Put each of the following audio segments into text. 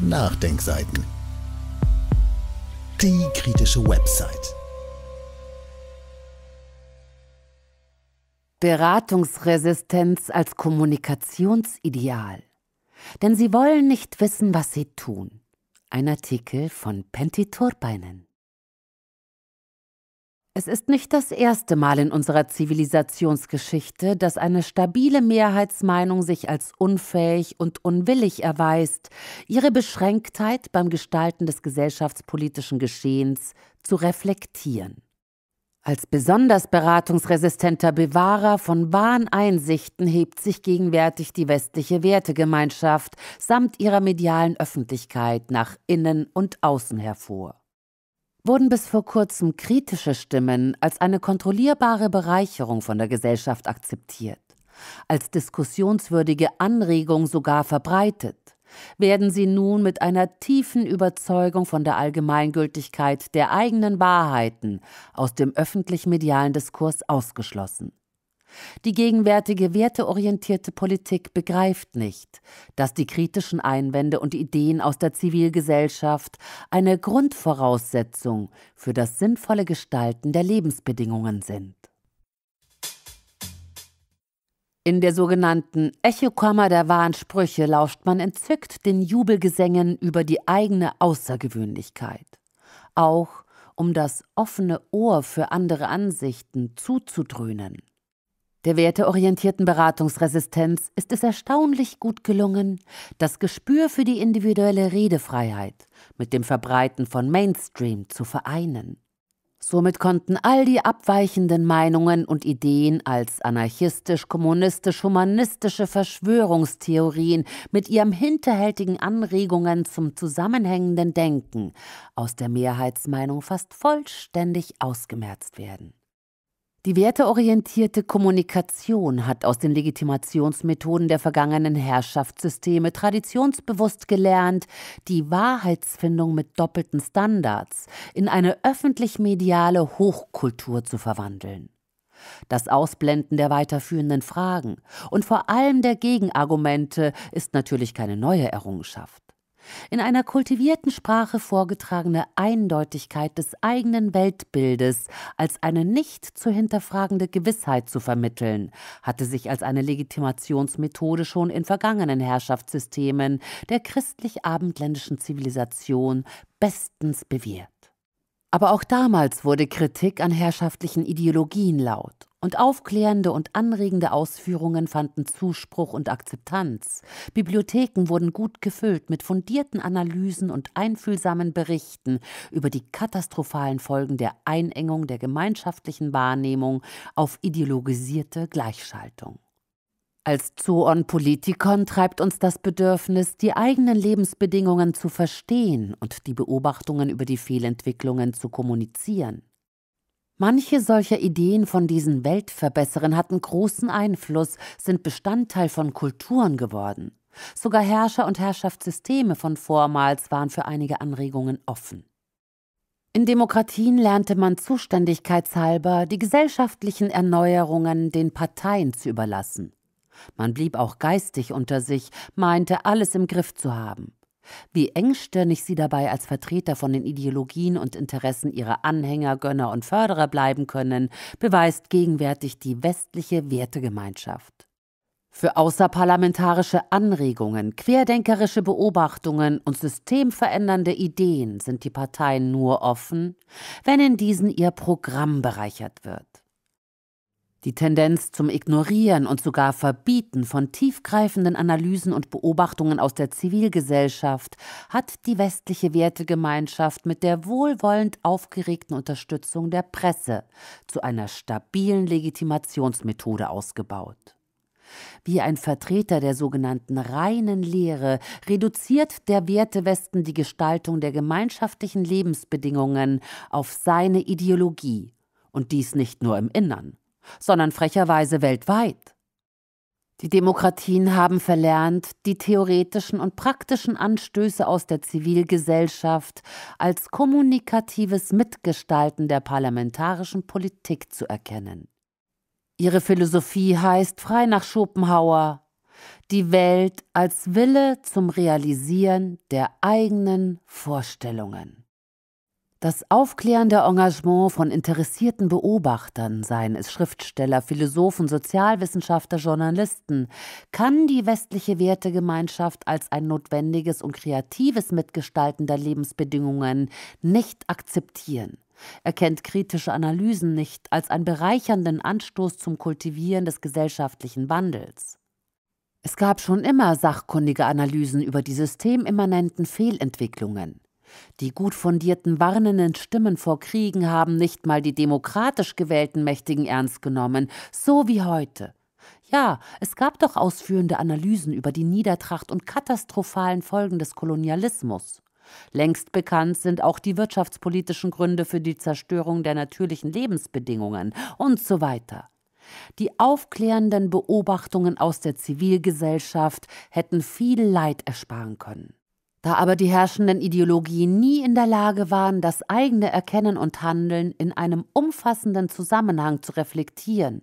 Nachdenkseiten. Die kritische Website. Beratungsresistenz als Kommunikationsideal. Denn sie wollen nicht wissen, was sie tun. Ein Artikel von Penti Turbeinen. Es ist nicht das erste Mal in unserer Zivilisationsgeschichte, dass eine stabile Mehrheitsmeinung sich als unfähig und unwillig erweist, ihre Beschränktheit beim Gestalten des gesellschaftspolitischen Geschehens zu reflektieren. Als besonders beratungsresistenter Bewahrer von wahren Einsichten hebt sich gegenwärtig die westliche Wertegemeinschaft samt ihrer medialen Öffentlichkeit nach innen und außen hervor wurden bis vor kurzem kritische Stimmen als eine kontrollierbare Bereicherung von der Gesellschaft akzeptiert, als diskussionswürdige Anregung sogar verbreitet, werden sie nun mit einer tiefen Überzeugung von der Allgemeingültigkeit der eigenen Wahrheiten aus dem öffentlich-medialen Diskurs ausgeschlossen. Die gegenwärtige werteorientierte Politik begreift nicht, dass die kritischen Einwände und Ideen aus der Zivilgesellschaft eine Grundvoraussetzung für das sinnvolle Gestalten der Lebensbedingungen sind. In der sogenannten Echokammer der wahren Sprüche lauscht man entzückt den Jubelgesängen über die eigene Außergewöhnlichkeit. Auch um das offene Ohr für andere Ansichten zuzudröhnen. Der werteorientierten Beratungsresistenz ist es erstaunlich gut gelungen, das Gespür für die individuelle Redefreiheit mit dem Verbreiten von Mainstream zu vereinen. Somit konnten all die abweichenden Meinungen und Ideen als anarchistisch, kommunistisch, humanistische Verschwörungstheorien mit ihren hinterhältigen Anregungen zum zusammenhängenden Denken aus der Mehrheitsmeinung fast vollständig ausgemerzt werden. Die werteorientierte Kommunikation hat aus den Legitimationsmethoden der vergangenen Herrschaftssysteme traditionsbewusst gelernt, die Wahrheitsfindung mit doppelten Standards in eine öffentlich-mediale Hochkultur zu verwandeln. Das Ausblenden der weiterführenden Fragen und vor allem der Gegenargumente ist natürlich keine neue Errungenschaft. In einer kultivierten Sprache vorgetragene Eindeutigkeit des eigenen Weltbildes als eine nicht zu hinterfragende Gewissheit zu vermitteln, hatte sich als eine Legitimationsmethode schon in vergangenen Herrschaftssystemen der christlich-abendländischen Zivilisation bestens bewährt. Aber auch damals wurde Kritik an herrschaftlichen Ideologien laut und aufklärende und anregende Ausführungen fanden Zuspruch und Akzeptanz. Bibliotheken wurden gut gefüllt mit fundierten Analysen und einfühlsamen Berichten über die katastrophalen Folgen der Einengung der gemeinschaftlichen Wahrnehmung auf ideologisierte Gleichschaltung. Als Zoon-Politikon treibt uns das Bedürfnis, die eigenen Lebensbedingungen zu verstehen und die Beobachtungen über die Fehlentwicklungen zu kommunizieren. Manche solcher Ideen von diesen Weltverbesserern hatten großen Einfluss, sind Bestandteil von Kulturen geworden. Sogar Herrscher und Herrschaftssysteme von vormals waren für einige Anregungen offen. In Demokratien lernte man zuständigkeitshalber, die gesellschaftlichen Erneuerungen den Parteien zu überlassen. Man blieb auch geistig unter sich, meinte alles im Griff zu haben wie engstirnig sie dabei als Vertreter von den Ideologien und Interessen ihrer Anhänger, Gönner und Förderer bleiben können, beweist gegenwärtig die westliche Wertegemeinschaft. Für außerparlamentarische Anregungen, querdenkerische Beobachtungen und systemverändernde Ideen sind die Parteien nur offen, wenn in diesen ihr Programm bereichert wird. Die Tendenz zum Ignorieren und sogar Verbieten von tiefgreifenden Analysen und Beobachtungen aus der Zivilgesellschaft hat die westliche Wertegemeinschaft mit der wohlwollend aufgeregten Unterstützung der Presse zu einer stabilen Legitimationsmethode ausgebaut. Wie ein Vertreter der sogenannten reinen Lehre reduziert der Wertewesten die Gestaltung der gemeinschaftlichen Lebensbedingungen auf seine Ideologie, und dies nicht nur im Innern sondern frecherweise weltweit. Die Demokratien haben verlernt, die theoretischen und praktischen Anstöße aus der Zivilgesellschaft als kommunikatives Mitgestalten der parlamentarischen Politik zu erkennen. Ihre Philosophie heißt frei nach Schopenhauer die Welt als Wille zum Realisieren der eigenen Vorstellungen. Das aufklärende Engagement von interessierten Beobachtern, seien es Schriftsteller, Philosophen, Sozialwissenschaftler, Journalisten, kann die westliche Wertegemeinschaft als ein notwendiges und kreatives Mitgestalten der Lebensbedingungen nicht akzeptieren. Er kennt kritische Analysen nicht als einen bereichernden Anstoß zum Kultivieren des gesellschaftlichen Wandels. Es gab schon immer sachkundige Analysen über die systemimmanenten Fehlentwicklungen. Die gut fundierten warnenden Stimmen vor Kriegen haben nicht mal die demokratisch gewählten Mächtigen ernst genommen, so wie heute. Ja, es gab doch ausführende Analysen über die Niedertracht und katastrophalen Folgen des Kolonialismus. Längst bekannt sind auch die wirtschaftspolitischen Gründe für die Zerstörung der natürlichen Lebensbedingungen und so weiter. Die aufklärenden Beobachtungen aus der Zivilgesellschaft hätten viel Leid ersparen können. Da aber die herrschenden Ideologien nie in der Lage waren, das eigene Erkennen und Handeln in einem umfassenden Zusammenhang zu reflektieren,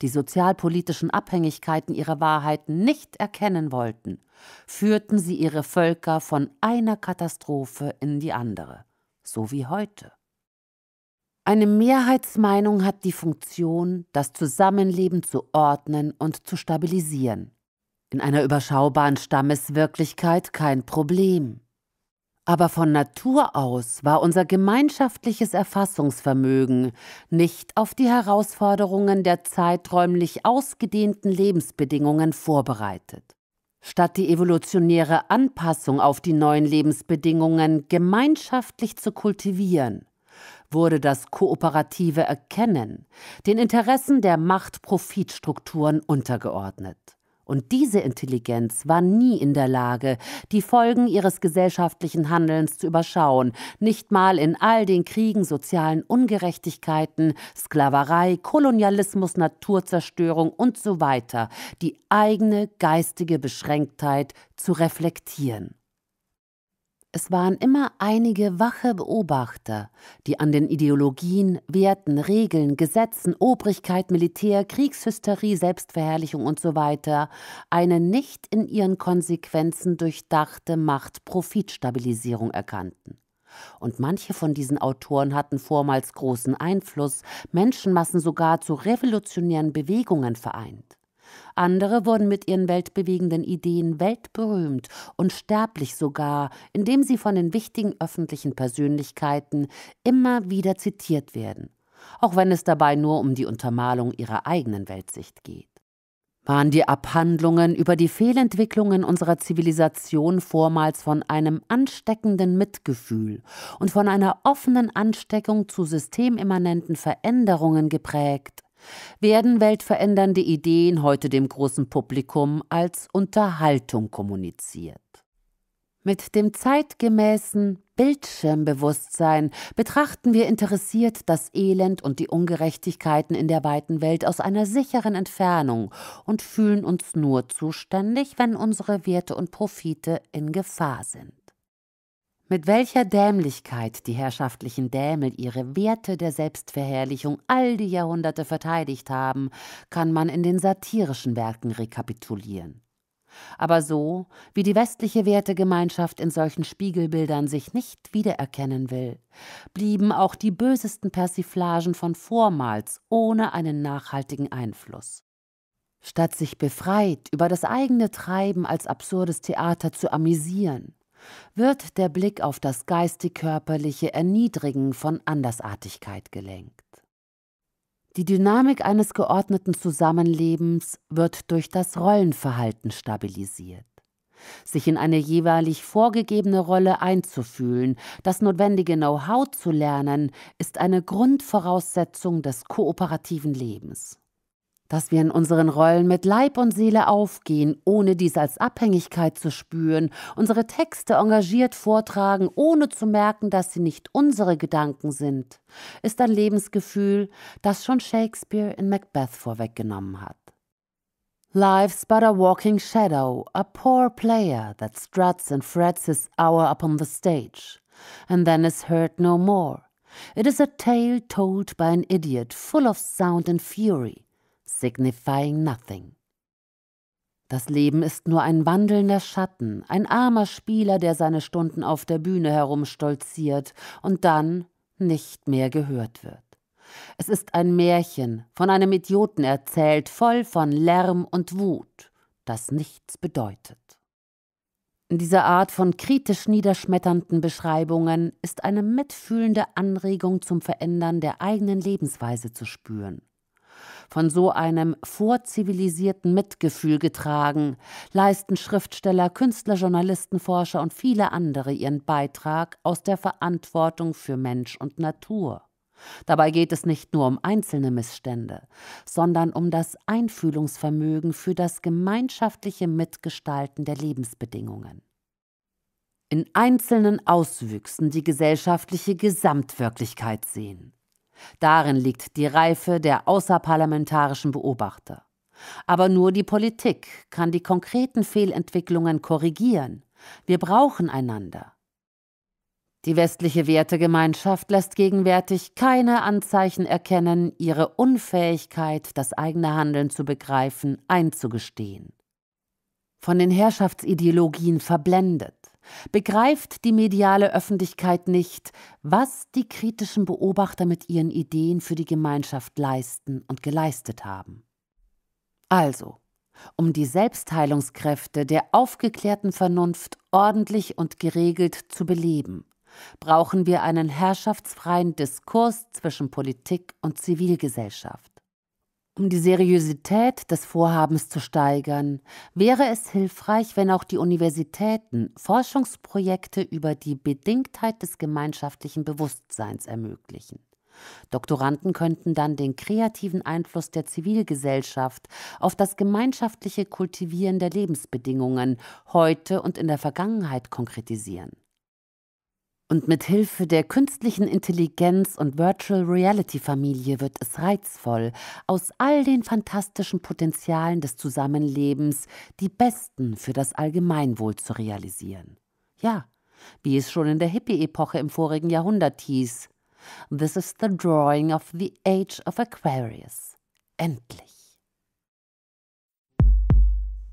die sozialpolitischen Abhängigkeiten ihrer Wahrheiten nicht erkennen wollten, führten sie ihre Völker von einer Katastrophe in die andere, so wie heute. Eine Mehrheitsmeinung hat die Funktion, das Zusammenleben zu ordnen und zu stabilisieren in einer überschaubaren Stammeswirklichkeit kein Problem. Aber von Natur aus war unser gemeinschaftliches Erfassungsvermögen nicht auf die Herausforderungen der zeiträumlich ausgedehnten Lebensbedingungen vorbereitet. Statt die evolutionäre Anpassung auf die neuen Lebensbedingungen gemeinschaftlich zu kultivieren, wurde das kooperative Erkennen den Interessen der Macht-Profitstrukturen untergeordnet. Und diese Intelligenz war nie in der Lage, die Folgen ihres gesellschaftlichen Handelns zu überschauen, nicht mal in all den Kriegen, sozialen Ungerechtigkeiten, Sklaverei, Kolonialismus, Naturzerstörung und so weiter, die eigene geistige Beschränktheit zu reflektieren. Es waren immer einige wache Beobachter, die an den Ideologien, Werten, Regeln, Gesetzen, Obrigkeit, Militär, Kriegshysterie, Selbstverherrlichung usw. eine nicht in ihren Konsequenzen durchdachte Macht-Profitstabilisierung erkannten. Und manche von diesen Autoren hatten vormals großen Einfluss, Menschenmassen sogar zu revolutionären Bewegungen vereint. Andere wurden mit ihren weltbewegenden Ideen weltberühmt und sterblich sogar, indem sie von den wichtigen öffentlichen Persönlichkeiten immer wieder zitiert werden, auch wenn es dabei nur um die Untermalung ihrer eigenen Weltsicht geht. Waren die Abhandlungen über die Fehlentwicklungen unserer Zivilisation vormals von einem ansteckenden Mitgefühl und von einer offenen Ansteckung zu systemimmanenten Veränderungen geprägt, werden weltverändernde Ideen heute dem großen Publikum als Unterhaltung kommuniziert. Mit dem zeitgemäßen Bildschirmbewusstsein betrachten wir interessiert das Elend und die Ungerechtigkeiten in der weiten Welt aus einer sicheren Entfernung und fühlen uns nur zuständig, wenn unsere Werte und Profite in Gefahr sind mit welcher Dämlichkeit die herrschaftlichen Dämel ihre Werte der Selbstverherrlichung all die Jahrhunderte verteidigt haben, kann man in den satirischen Werken rekapitulieren. Aber so, wie die westliche Wertegemeinschaft in solchen Spiegelbildern sich nicht wiedererkennen will, blieben auch die bösesten Persiflagen von vormals ohne einen nachhaltigen Einfluss. Statt sich befreit über das eigene Treiben als absurdes Theater zu amüsieren, wird der Blick auf das geistig-körperliche Erniedrigen von Andersartigkeit gelenkt. Die Dynamik eines geordneten Zusammenlebens wird durch das Rollenverhalten stabilisiert. Sich in eine jeweilig vorgegebene Rolle einzufühlen, das notwendige Know-how zu lernen, ist eine Grundvoraussetzung des kooperativen Lebens dass wir in unseren Rollen mit Leib und Seele aufgehen, ohne dies als Abhängigkeit zu spüren, unsere Texte engagiert vortragen, ohne zu merken, dass sie nicht unsere Gedanken sind, ist ein Lebensgefühl, das schon Shakespeare in Macbeth vorweggenommen hat. Life's but a walking shadow, a poor player that struts and frets his hour upon the stage, and then is heard no more. It is a tale told by an idiot, full of sound and fury, signifying nothing. Das Leben ist nur ein wandelnder Schatten, ein armer Spieler, der seine Stunden auf der Bühne herumstolziert und dann nicht mehr gehört wird. Es ist ein Märchen, von einem Idioten erzählt, voll von Lärm und Wut, das nichts bedeutet. Diese Art von kritisch niederschmetternden Beschreibungen ist eine mitfühlende Anregung zum Verändern der eigenen Lebensweise zu spüren von so einem vorzivilisierten Mitgefühl getragen, leisten Schriftsteller, Künstler, Journalisten, Forscher und viele andere ihren Beitrag aus der Verantwortung für Mensch und Natur. Dabei geht es nicht nur um einzelne Missstände, sondern um das Einfühlungsvermögen für das gemeinschaftliche Mitgestalten der Lebensbedingungen. In einzelnen Auswüchsen die gesellschaftliche Gesamtwirklichkeit sehen, Darin liegt die Reife der außerparlamentarischen Beobachter. Aber nur die Politik kann die konkreten Fehlentwicklungen korrigieren. Wir brauchen einander. Die westliche Wertegemeinschaft lässt gegenwärtig keine Anzeichen erkennen, ihre Unfähigkeit, das eigene Handeln zu begreifen, einzugestehen. Von den Herrschaftsideologien verblendet, begreift die mediale Öffentlichkeit nicht, was die kritischen Beobachter mit ihren Ideen für die Gemeinschaft leisten und geleistet haben. Also, um die Selbstheilungskräfte der aufgeklärten Vernunft ordentlich und geregelt zu beleben, brauchen wir einen herrschaftsfreien Diskurs zwischen Politik und Zivilgesellschaft. Um die Seriosität des Vorhabens zu steigern, wäre es hilfreich, wenn auch die Universitäten Forschungsprojekte über die Bedingtheit des gemeinschaftlichen Bewusstseins ermöglichen. Doktoranden könnten dann den kreativen Einfluss der Zivilgesellschaft auf das gemeinschaftliche Kultivieren der Lebensbedingungen heute und in der Vergangenheit konkretisieren. Und mit Hilfe der künstlichen Intelligenz und Virtual Reality Familie wird es reizvoll, aus all den fantastischen Potenzialen des Zusammenlebens die besten für das Allgemeinwohl zu realisieren. Ja, wie es schon in der Hippie-Epoche im vorigen Jahrhundert hieß. This is the drawing of the age of Aquarius. Endlich.